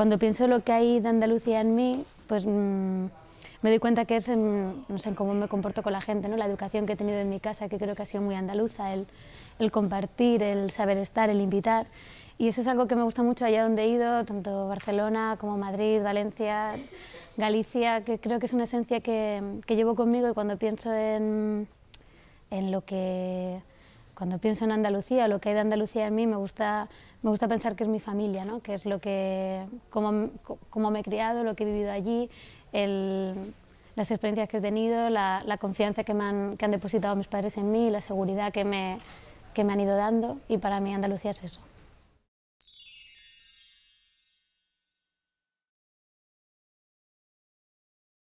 cuando pienso lo que hay de Andalucía en mí, pues mm, me doy cuenta que es en, no sé, cómo me comporto con la gente, ¿no? la educación que he tenido en mi casa, que creo que ha sido muy andaluza, el, compartir, el saber estar, el invitar. Y eso es algo que me gusta mucho allá donde he ido, tanto Barcelona como Madrid, Valencia, Galicia, que creo que es una esencia que, que llevo conmigo y cuando pienso en, en lo que cuando pienso en Andalucía, lo que hay de Andalucía en mí, me gusta, me gusta pensar que es mi familia, que es lo que, cómo, me he criado, lo que he vivido allí, las experiencias que he tenido, la, confianza que, han, depositado mis padres en mí, la seguridad que me, que me han ido dando y para mí Andalucía es eso.